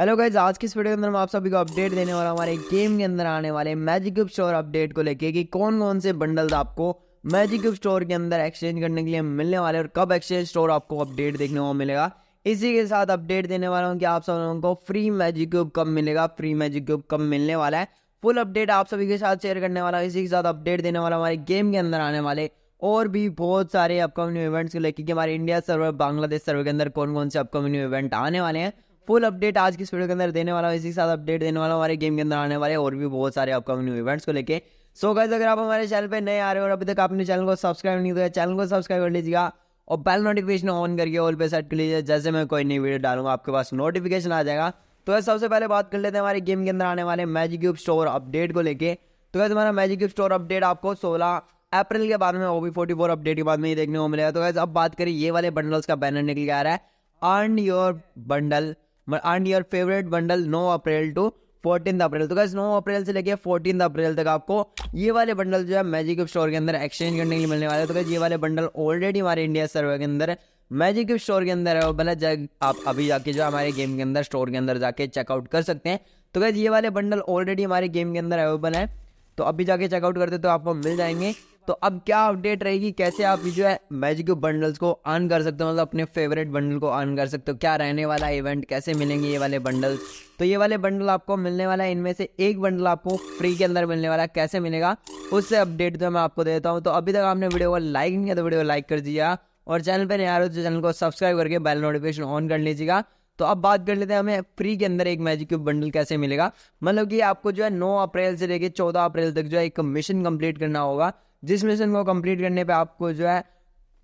hello guys आज की इस वीडियो के अंदर हम आप सभी को अपडेट देने वाला हमारे गेम के अंदर आने वाले मैजिक क्यूब स्टोर अपडेट को लेके कि कौन कौन से बंडल्स आपको मैजिक क्यूब स्टोर के अंदर एक्सचेंज करने के लिए मिलने वाले और कब एक्सचेंज स्टोर आपको अपडेट देखने को मिलेगा इसी के साथ अपडेट देने वाला हूँ कि आप सब लोगों को फ्री मैजिक क्यूब कब मिलेगा फ्री मैजिक क्यूब कब मिलने वाला है फुल अपडेट आप सभी के साथ शेयर करने वाला इसी के साथ अपडेट देने वाला हमारे गेम के अंदर आने वाले और भी बहुत सारे अपकमिंग इवेंट्स को लेकर कि हमारे इंडिया सर्वर बांग्लादेश सर्वर के अंदर कौन कौन से अपकमिंग इवेंट आने वाले हैं फुल अपडेट आज की वीडियो के अंदर देने वाला हूँ इसी के साथ अपडेट देने वाला हमारे गेम के अंदर आने वाले और भी बहुत सारे अपकमिंग न्यू इवेंट्स को लेकर सो so गाइज अगर आप हमारे चैनल पे नए आ रहे हो और अभी तक आपने चैनल को सब्सक्राइब नहीं किया चैनल को सब्सक्राइब कर लीजिएगा और बेल नोटिफिकेशन ऑन करके ऑल पे सेट कर लीजिए जैसे मैं कोई नई वीडियो डालूंगा आपके पास नोटिफिकेशन आ जाएगा तो सबसे पहले बात कर लेते हैं हमारे गेम के अंदर आने वाले मैजिक क्यूब स्टोर अपडेट को लेके तो वैसे हमारा मैजिक क्यूब स्टोर अपडेट आपको सोलह अप्रैल के बाद में ओबी फोर्टी फोर अपडेट के बाद में ही देखने को मिलेगा तो वैसे अब बात करें ये वाले बंडल्स का बैनर निकल के आ रहा है earn your bundle and your favourite bundle नौ अप्रैल टू फोर्टीन अप्रैल तो गैस नौ अप्रैल से लेके फोर्टीन अप्रैल तक आपको ये वाले बंडल जो है मैजिक स्टोर के अंदर एक्सचेंज करने के लिए मिलने वाले तो गैस ये वाले बंडल ऑलरेडी हमारे इंडिया सर्वे के अंदर मैजिक स्टोर के अंदर है मतलब जब आप अभी जाके जो हमारे गेम के अंदर स्टोर के अंदर जाके चेकआउट कर सकते हैं तो गैस ये वाले बंडल ऑलरेडी हमारे गेम के अंदर अवेलेबल है तो अभी जाके चेकआउट करते तो आपको मिल जाएंगे तो अब क्या अपडेट रहेगी कैसे आप जो है मैजिक बंडल्स को अर्न कर सकते हो मतलब अपने फेवरेट बंडल को अर्न कर सकते हो क्या रहने वाला इवेंट कैसे मिलेंगे ये वाले बंडल्स तो ये वाले बंडल आपको मिलने वाला है इनमें से एक बंडल आपको फ्री के अंदर मिलने वाला है कैसे मिलेगा उससे अपडेट जो मैं आपको देता हूँ तो अभी तक आपने वीडियो को लाइक नहीं किया तो वीडियो लाइक कर दीजिएगा और चैनल पर नया हो तो चैनल को सब्सक्राइब करके बेल नोटिफिकेशन ऑन कर लीजिएगा तो अब बात कर लेते हैं हमें फ्री के अंदर एक मैजिक क्यूब बंडल कैसे मिलेगा मतलब कि आपको जो है 9 अप्रैल से लेकर 14 अप्रैल तक जो है एक मिशन कंप्लीट करना होगा जिस मिशन को कंप्लीट करने पे आपको जो है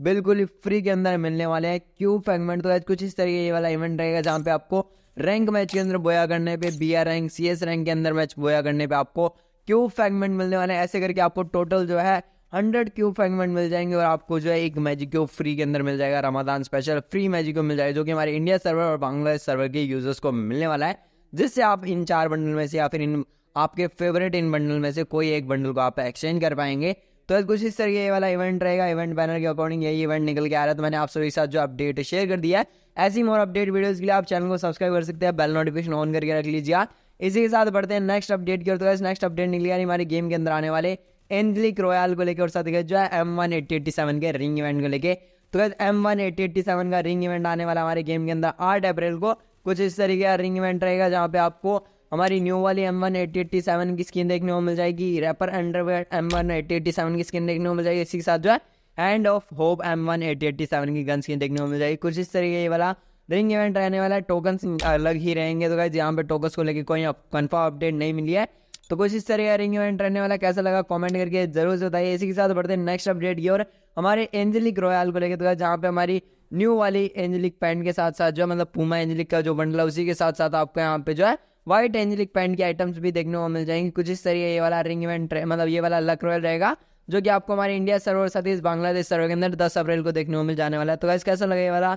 बिल्कुल ही फ्री के अंदर मिलने वाले हैं क्यूब फ्रेगमेंट तो कुछ इस तरीके वाला इवेंट रहेगा जहाँ पे आपको रैंक मैच के अंदर बोया करने पे B R rank C S rank के अंदर मैच बोया करने पे आपको क्यूब फ्रेगमेंट मिलने वाले हैं ऐसे करके आपको टोटल जो है हंड्रेड क्यूब फ्रेगमेंट मिल जाएंगे और आपको जो है एक मैजिक क्यूब फ्री के अंदर मिल जाएगा रमादान स्पेशल फ्री मैजिक क्यूब मिल जाएगा जो कि हमारे इंडिया सर्वर और बांग्लादेश सर्वर के यूजर्स को मिलने वाला है जिससे आप इन चार बंडल में से या फिर इन आपके फेवरेट इन बंडल में से कोई एक बंडल को आप एक्सचेंज कर पाएंगे तो कुछ इस तरह ये वाला इवेंट रहेगा इवेंट बैनर के अकॉर्डिंग यही इवेंट निकल के आ रहा है तो मैंने आप सभी के साथ जो अपडेट शेयर कर दिया है ऐसी मोर अपडेट वीडियोज़ के लिए आप चैनल को सब्सक्राइब कर सकते हैं बेल नोटिफिकेशन ऑन करके रख लीजिए इसी के साथ बढ़ते हैं नेक्स्ट अपडेट की ओर तो नेक्स्ट अपडेट निकली यार हमारे गेम के अंदर आने वाले एंजलिक रॉयल को लेकर और साथ जो है M one eighty eighty seven के रिंग इवेंट को लेकर तो guys M one eighty eighty seven का रिंग इवेंट आने वाला हमारे गेम के अंदर आठ अप्रैल को कुछ इस तरीके का रिंग इवेंट रहेगा जहाँ पे आपको हमारी न्यू वाली M one eighty eighty seven की स्किन देखने को मिल जाएगी rapper underwear M one eighty eighty seven की स्किन देखने को मिल जाएगी इसी के साथ जो है hand of hope M one eighty eighty seven की गन स्किन देखने को मिल जाएगी कुछ इस तरीके ये वाला रिंग इवेंट रहने वाला है टोकन अलग ही रहेंगे तो गाइज यहाँ पे टोकन्स को लेकर कोई कन्फर्म अपडेट नहीं मिली है तो कुछ इस तरह का रिंग इवेंट रहने वाला कैसा लगा कमेंट करके जरूर से बताइए इसी के साथ बढ़ते हैं नेक्स्ट अपडेट की और हमारे एंजलिक रॉयल को लेकर तो जहाँ पे हमारी न्यू वाली एंजलिक पैंट के साथ साथ जो मतलब पूमा एंजलिक का जो बंडला उसी के साथ साथ आपको यहाँ पे जो है व्हाइट एंजलिक पैंट के आइटम्स भी देखने को मिल जाएंगे कुछ इस तरह ये वाला रिंग इवेंट मतलब ये वाला लक रॉयल रहेगा जो कि आपको हमारे इंडिया सर्वर और साथ ही बांग्लादेश सर्वर के अंदर दस अप्रैल को देखने को मिल जाने वाला है तो कैसे कैसा लगे वाला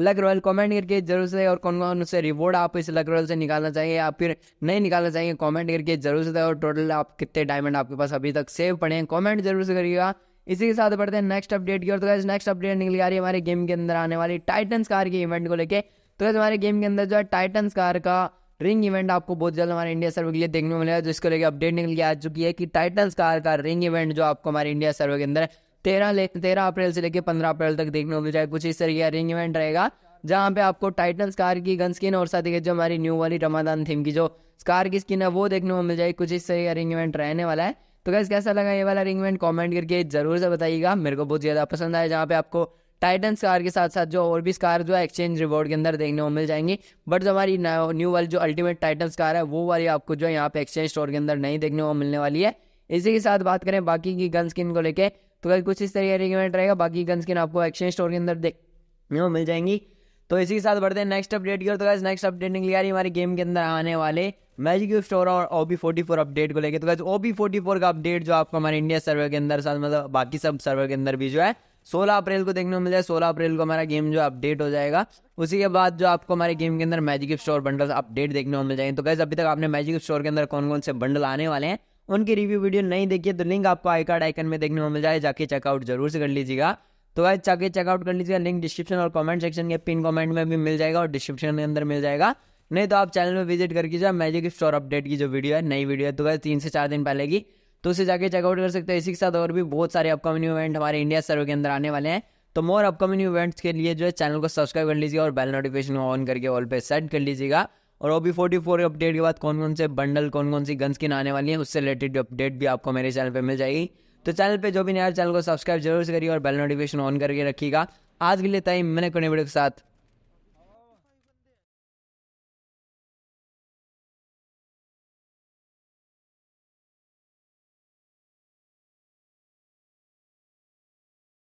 लक रॉयल कमेंट करके जरूर से और कौन कौन से रिवॉर्ड आप इस लक रॉयल से निकालना चाहिए या फिर नहीं निकालना चाहिए कमेंट करके जरूर से और टोटल आप कितने डायमंड आपके पास अभी तक सेव पड़े हैं कमेंट जरूर से करिएगा इसी के साथ बढ़ते हैं नेक्स्ट अपडेट की और तो नेक्स्ट अपडेट निकल आ रही है हमारे गेम के अंदर आने वाली टाइटन्स कार के इवेंट को लेकर तो हमारे गेम के अंदर जो है टाइटन्स कार का रिंग इवेंट आपको बहुत जल्द हमारे इंडिया सर्वे के लिए देखने को मिलेगा जिसको लेकर अपडेट निकल के आ चुकी है कि टाइटन्स कार का रिंग इवेंट जो आपको हमारे इंडिया सर्वे के अंदर तेरह ले तेरह अप्रैल से लेकर पंद्रह अप्रैल तक देखने को मिल जाएगा कुछ इस तरीके का रिंग इवेंट रहेगा जहाँ पे आपको टाइटन स्कार की गन स्किन और साथ ही जो हमारी न्यू वाली रमादान थीम की जो स्कार की स्किन है वो देखने को मिल जाएगी कुछ इस तरीके का रिंग इवेंट रहने वाला है तो कैसे कैसा लगा ये वाला रिंग इवेंट कमेंट करके जरूर से बताइएगा मेरे को बहुत ज़्यादा पसंद आया जहाँ पे आपको टाइटन्स कार के साथ साथ जो और भी कार जो है एक्सचेंज रिवॉर्ड के अंदर देखने को मिल जाएंगी बट जो हमारी न्यू वाली जो अल्टीमेट टाइटन्स कार है वो वाली आपको जो है यहाँ पे एक्सचेंज स्टोर के अंदर नहीं देखने को मिलने वाली है इसी के साथ बात करें बाकी की गन स्किन को लेकर तो कल कुछ इस तरह का रिकमेंड रहेगा बाकी गन स्किन आपको एक्सचेंज स्टोर के अंदर देखने को मिल जाएंगी तो इसी के साथ बढ़ते हैं नेक्स्ट अपडेट की और तो गाइज नेक्स्ट अपडेट निकली आ रही हमारी गेम के अंदर आने वाले मैजिक स्टोर और O B forty four update को लेकर तो guys O B forty four का अपडेट जो आपको हमारे इंडिया सर्वर के अंदर साथ मतलब बाकी सब सर्वर के अंदर भी जो है सोलह अप्रैल को देखने को मिल जाए सोलह अप्रैल को हमारा गेम जो अपडेट हो जाएगा उसी के बाद जो आपको हमारे गेम के अंदर मैजिक स्टोर बंडल अपडेट देखने को मिल जाएंगे तो गैस अभी तक आपने मैजिक स्टोर के अंदर कौन कौन से बंडल आने वाले हैं उनकी रिव्यू वीडियो नहीं देखिए तो लिंक आपको आई कार्ड आइकन में देखने को मिल जाए जाके चेकआउट जरूर से कर लीजिएगा तो गाइज जाके चेकआउट कर लीजिएगा लिंक डिस्क्रिप्शन और कमेंट सेक्शन के पिन कमेंट में भी मिल जाएगा और डिस्क्रिप्शन के अंदर मिल जाएगा नहीं तो आप चैनल में विजिट करके जो मैजिक स्टोर अपडेट की जो वीडियो है नई वीडियो है तो गाइज तीन से चार दिन पहले की तो उसे जाके चेकआउट कर सकते हैं इसी के साथ और भी बहुत सारे अपकमिंग इवेंट हमारे इंडिया सर्वे के अंदर आने वाले हैं तो मोर अपकमिंग इवेंट्स के लिए जो है चैनल को सब्सक्राइब कर लीजिएगा और बेल नोटिफिकेशन ऑन करके ऑल पे सेट कर लीजिएगा और O B forty four update के बाद कौन कौन से बंडल कौन कौन सी गन स्किन आने वाली है उससे रिलेटेड अपडेट भी आपको मेरे चैनल पर मिल जाएगी तो चैनल पर जो भी नया चैनल को सब्सक्राइब जरूर करिए और बेल नोटिफिकेशन ऑन करके रखिएगा आज के लिए टाइम मैंने कोने वीडियो के साथ